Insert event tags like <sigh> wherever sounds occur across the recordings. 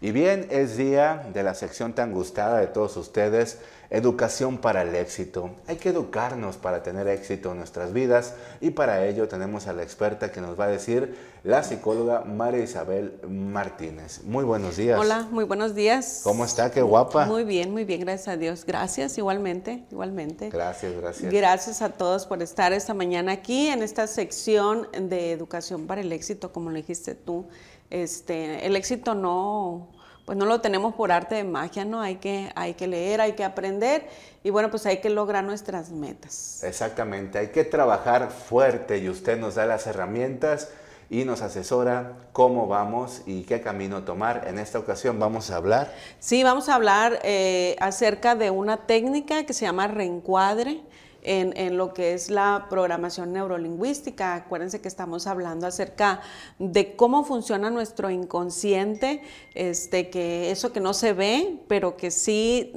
Y bien, es día de la sección tan gustada de todos ustedes, educación para el éxito. Hay que educarnos para tener éxito en nuestras vidas y para ello tenemos a la experta que nos va a decir, la psicóloga María Isabel Martínez. Muy buenos días. Hola, muy buenos días. ¿Cómo está? Qué guapa. Muy bien, muy bien, gracias a Dios. Gracias igualmente, igualmente. Gracias, gracias. Gracias a todos por estar esta mañana aquí en esta sección de educación para el éxito, como lo dijiste tú este, el éxito no, pues no lo tenemos por arte de magia, ¿no? Hay que, hay que leer, hay que aprender y bueno, pues hay que lograr nuestras metas. Exactamente, hay que trabajar fuerte y usted nos da las herramientas y nos asesora cómo vamos y qué camino tomar. En esta ocasión vamos a hablar. Sí, vamos a hablar eh, acerca de una técnica que se llama reencuadre en, lo que es la programación neurolingüística. Acuérdense que estamos hablando acerca de cómo funciona nuestro inconsciente, este, que eso que no se ve, pero que sí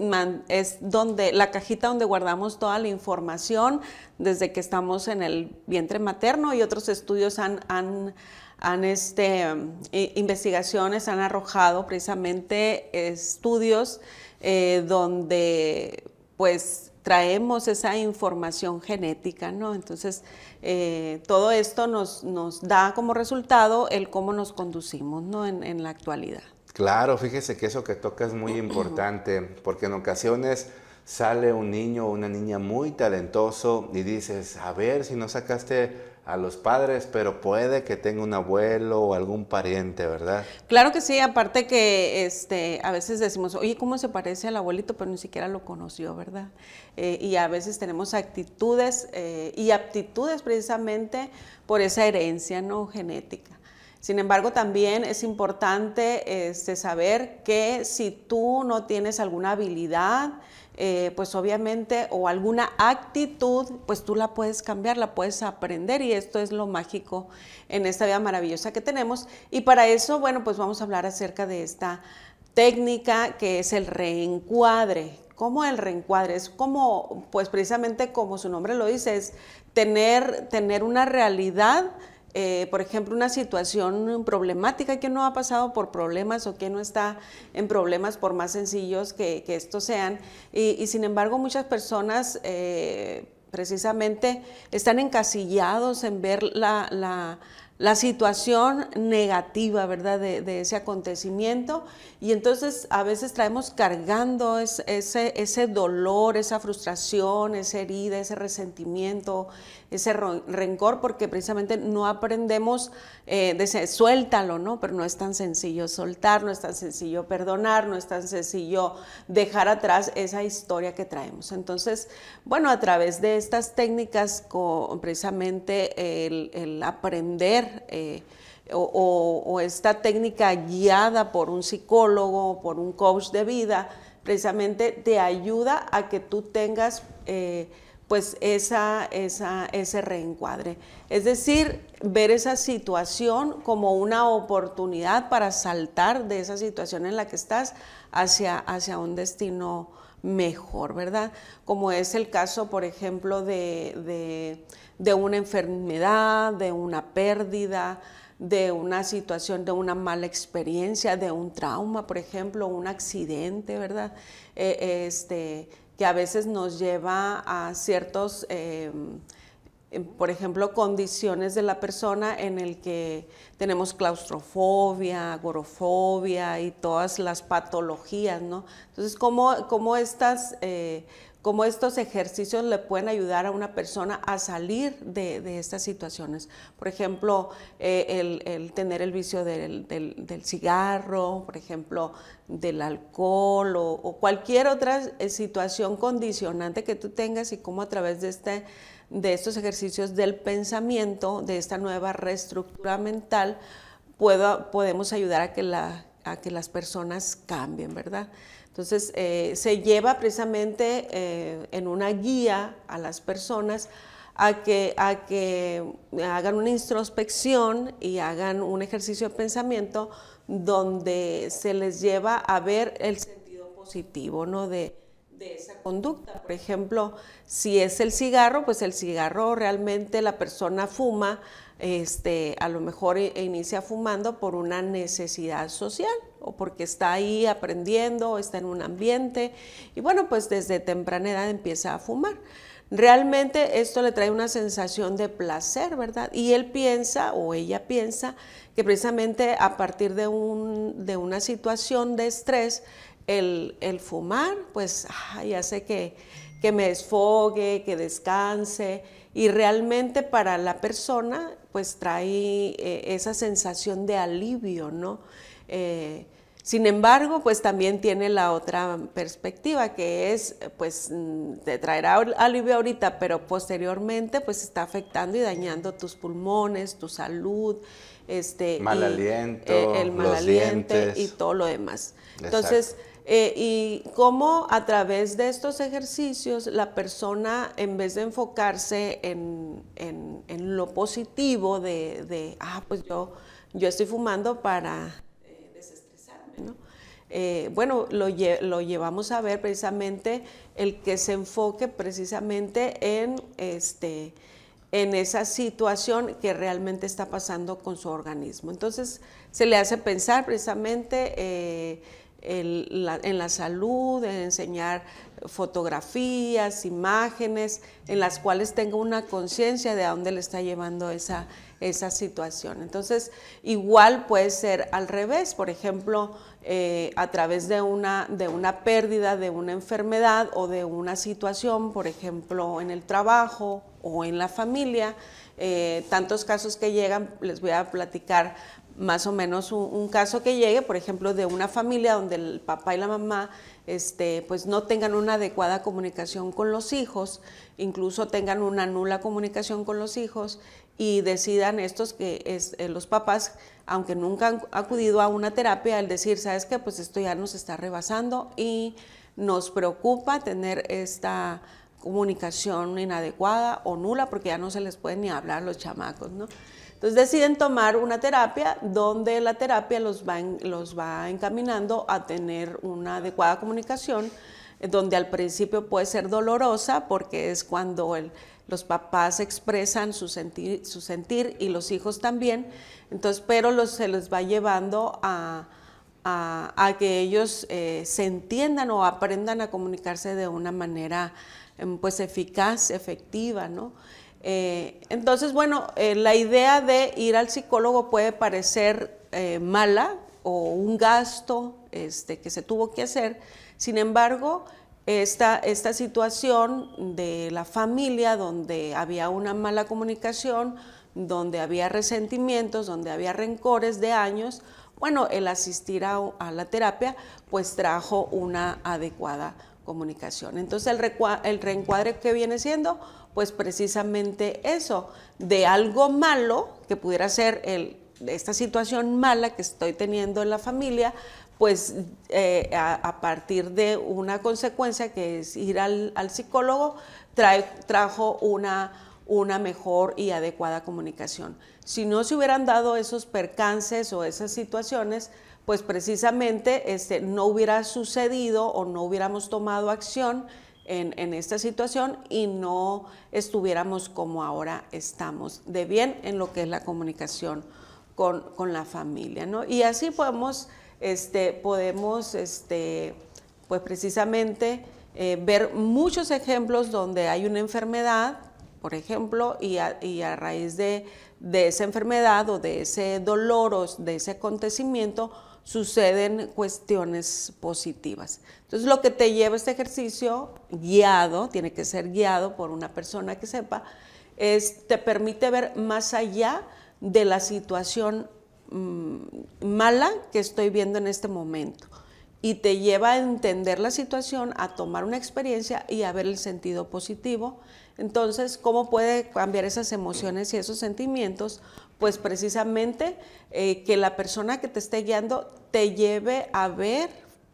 es donde la cajita donde guardamos toda la información desde que estamos en el vientre materno y otros estudios han, han han este, eh, investigaciones, han arrojado precisamente estudios eh, donde pues traemos esa información genética, ¿no? Entonces, eh, todo esto nos, nos, da como resultado el cómo nos conducimos, ¿no? En, en la actualidad. Claro, fíjese que eso que toca es muy importante, porque en ocasiones sale un niño o una niña muy talentoso y dices, a ver si no sacaste a los padres, pero puede que tenga un abuelo o algún pariente, ¿verdad? Claro que sí, aparte que este, a veces decimos, oye, ¿cómo se parece al abuelito? Pero ni siquiera lo conoció, ¿verdad? Eh, y a veces tenemos actitudes eh, y aptitudes precisamente por esa herencia no genética. Sin embargo, también es importante este, saber que si tú no tienes alguna habilidad, eh, pues obviamente, o alguna actitud, pues tú la puedes cambiar, la puedes aprender y esto es lo mágico en esta vida maravillosa que tenemos. Y para eso, bueno, pues vamos a hablar acerca de esta técnica que es el reencuadre. ¿Cómo el reencuadre? Es como, pues precisamente como su nombre lo dice, es tener, tener una realidad eh, por ejemplo, una situación problemática, que no ha pasado por problemas o que no está en problemas por más sencillos que, estos sean. Y, sin embargo, muchas personas... Eh, precisamente están encasillados en ver la la situación negativa, ¿verdad?, de, ese acontecimiento. Y entonces a veces traemos cargando ese, dolor, esa frustración, esa herida, ese resentimiento, ese rencor, porque precisamente no aprendemos, eh, de, suéltalo, ¿no? Pero no es tan sencillo soltar, no es tan sencillo perdonar, no es tan sencillo dejar atrás esa historia que traemos. Entonces, bueno, a través de estas técnicas, precisamente el aprender, eh, o, esta técnica guiada por un psicólogo por un coach de vida, precisamente te ayuda a que tú tengas eh, pues esa, ese reencuadre. Es decir, ver esa situación como una oportunidad para saltar de esa situación en la que estás hacia, hacia un destino mejor, ¿verdad? Como es el caso, por ejemplo, de, una enfermedad, de una pérdida, de una situación, de una mala experiencia, de un trauma, por ejemplo, un accidente, ¿verdad? Eh, este, que a veces nos lleva a ciertos em, por ejemplo, condiciones de la persona en el que tenemos claustrofobia, agorofobia y todas las patologías, ¿no? Entonces, ¿cómo, cómo estas, eh, estos ejercicios le pueden ayudar a una persona a salir de, estas situaciones? Por ejemplo, eh, el, tener el vicio del, cigarro, por ejemplo, del alcohol o, o cualquier otra situación condicionante que tú tengas y cómo a través de este de estos ejercicios del pensamiento, de esta nueva reestructura mental, podemos ayudar a que, la, que las personas cambien, ¿verdad? Entonces, eh, se lleva precisamente eh, en una guía a las personas a que, a que hagan una introspección y hagan un ejercicio de pensamiento donde se les lleva a ver el sentido positivo, ¿no? De, de esa conducta. Por ejemplo, si es el cigarro, pues el cigarro realmente la persona fuma, este, a lo mejor e, e inicia fumando por una necesidad social o porque está ahí aprendiendo, está en un ambiente y bueno, pues desde temprana edad empieza a fumar. Realmente esto le trae una sensación de placer, ¿verdad? Y él piensa o ella piensa que precisamente a partir de, un, de una situación de estrés, el, el fumar, pues ah, ya sé que, me desfogue, que descanse y realmente para la persona pues trae eh, esa sensación de alivio, ¿no? Eh, sin embargo, pues también tiene la otra perspectiva que es, pues mm, te traerá alivio ahorita, pero posteriormente pues está afectando y dañando tus pulmones, tu salud, este mal aliento, eh, el mal los dientes. y todo lo demás. Entonces, eh, y cómo a través de estos ejercicios la persona, en vez de enfocarse en, lo positivo de, ah, pues yo, estoy fumando para eh, desestresarme, ¿no? Eh, bueno, lo, llevamos a ver precisamente el que se enfoque precisamente en, este, en esa situación que realmente está pasando con su organismo. Entonces, se le hace pensar precisamente en la salud, en enseñar fotografías, imágenes, en las cuales tenga una conciencia de a dónde le está llevando esa, situación. Entonces, igual puede ser al revés, por ejemplo, eh, a través de una, de una pérdida, de una enfermedad o de una situación, por ejemplo, en el trabajo o en la familia, eh, tantos casos que llegan, les voy a platicar más o menos un, caso que llegue, por ejemplo, de una familia donde el papá y la mamá este, pues no tengan una adecuada comunicación con los hijos, incluso tengan una nula comunicación con los hijos y decidan estos que es, eh, los papás, aunque nunca han acudido a una terapia, al decir, sabes que pues esto ya nos está rebasando y nos preocupa tener esta comunicación inadecuada o nula, porque ya no se les puede ni hablar a los chamacos, ¿no? Entonces deciden tomar una terapia donde la terapia los va, los va encaminando a tener una adecuada comunicación, eh, donde al principio puede ser dolorosa porque es cuando el, los papás expresan su sentir, su sentir y los hijos también, entonces, pero los, se los va llevando a, a, que ellos eh, se entiendan o aprendan a comunicarse de una manera Em, pues eficaz, efectiva, ¿no? Eh, entonces, bueno, eh, la idea de ir al psicólogo puede parecer eh, mala o un gasto este, que se tuvo que hacer, sin embargo, esta, esta situación de la familia donde había una mala comunicación, donde había resentimientos, donde había rencores de años, bueno, el asistir a, a la terapia pues trajo una adecuada comunicación. Entonces el, reencuadre que viene siendo, pues precisamente eso, de algo malo que pudiera ser el, esta situación mala que estoy teniendo en la familia, pues eh, a, partir de una consecuencia que es ir al, psicólogo, trajo una, una mejor y adecuada comunicación. Si no se hubieran dado esos percances o esas situaciones, pues precisamente este, no hubiera sucedido o no hubiéramos tomado acción en, esta situación y no estuviéramos como ahora estamos, de bien en lo que es la comunicación con, la familia. Y así podemos, este, podemos este, pues precisamente eh, ver muchos ejemplos donde hay una enfermedad, por ejemplo, y a, raíz de, de esa enfermedad o de ese dolor o de ese acontecimiento, suceden cuestiones positivas. Entonces lo que te lleva este ejercicio guiado, tiene que ser guiado por una persona que sepa, es, te permite ver más allá de la situación mm, mala que estoy viendo en este momento y te lleva a entender la situación, a tomar una experiencia y a ver el sentido positivo. Entonces, ¿cómo puede cambiar esas emociones y esos sentimientos pues precisamente eh, que la persona que te esté guiando te lleve a ver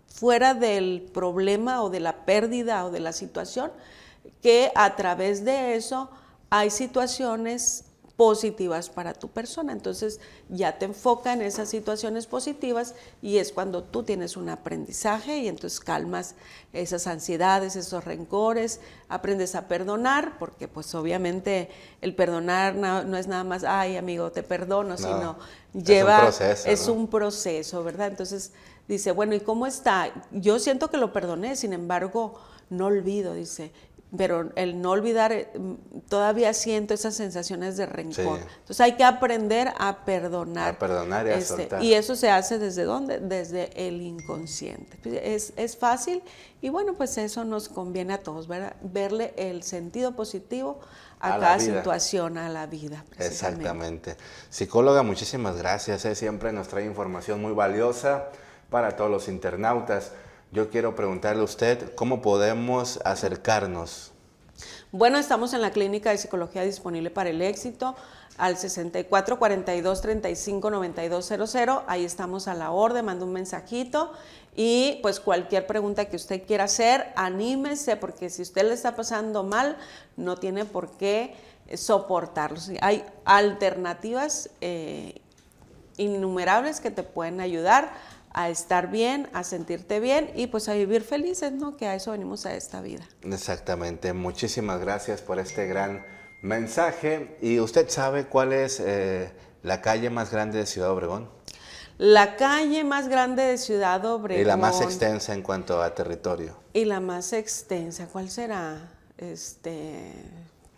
fuera del problema o de la pérdida o de la situación, que a través de eso hay situaciones positivas para tu persona. Entonces ya te enfoca en esas situaciones positivas y es cuando tú tienes un aprendizaje y entonces calmas esas ansiedades, esos rencores, aprendes a perdonar, porque pues obviamente el perdonar no, es nada más, ay amigo, te perdono, sino lleva... Es un proceso. un proceso, ¿verdad? Entonces dice, bueno, ¿y cómo está? Yo siento que lo perdoné, sin embargo, no olvido, dice, pero el no olvidar, eh, mm, todavía siento esas sensaciones de rencor. Entonces hay que aprender a perdonar. A perdonar y a este, Y eso se hace desde dónde? Desde el inconsciente. Pues, es, fácil y bueno, pues eso nos conviene a todos, ¿verdad? verle el sentido positivo a, cada situación, a la vida. Exactamente. Psicóloga, muchísimas gracias. ¿eh? Siempre nos trae información muy valiosa para todos los internautas. Yo quiero preguntarle a usted cómo podemos acercarnos. Bueno, estamos en la Clínica de Psicología disponible para el éxito al 64 42 35 92 Ahí estamos a la orden, manda un mensajito y pues cualquier pregunta que usted quiera hacer, anímese porque si usted le está pasando mal, no tiene por qué soportarlo. Hay alternativas eh, innumerables que te pueden ayudar a estar bien, a sentirte bien y pues a vivir felices, ¿no? Que a eso venimos a esta vida. Exactamente. Muchísimas gracias por este gran mensaje. ¿Y usted sabe cuál es eh, la calle más grande de Ciudad Obregón? La calle más grande de Ciudad Obregón. Y la más extensa en cuanto a territorio. Y la más extensa, ¿cuál será? Este,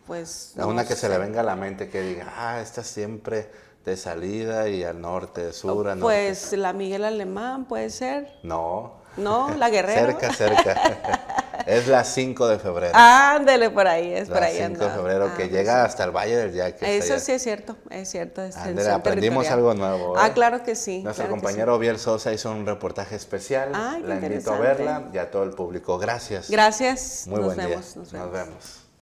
pues... A una que se le venga a la mente que diga, ah, esta siempre de salida y al norte, sur, Pues la Miguel Alemán puede ser. No. No, la Guerrero. cerca, cerca. <laughs> es la 5 de febrero. Ándele por ahí, es la por ahí. 5 de febrero que llega hasta el Valle del Yaque. Eso sí es cierto, es cierto. aprendimos algo nuevo. Ah, ¿eh? claro que sí. Nuestro compañero Biel Sosa hizo un reportaje especial. Ah, la invito a verla y a todo el público. Gracias. Gracias. Muy buen día. Nos vemos.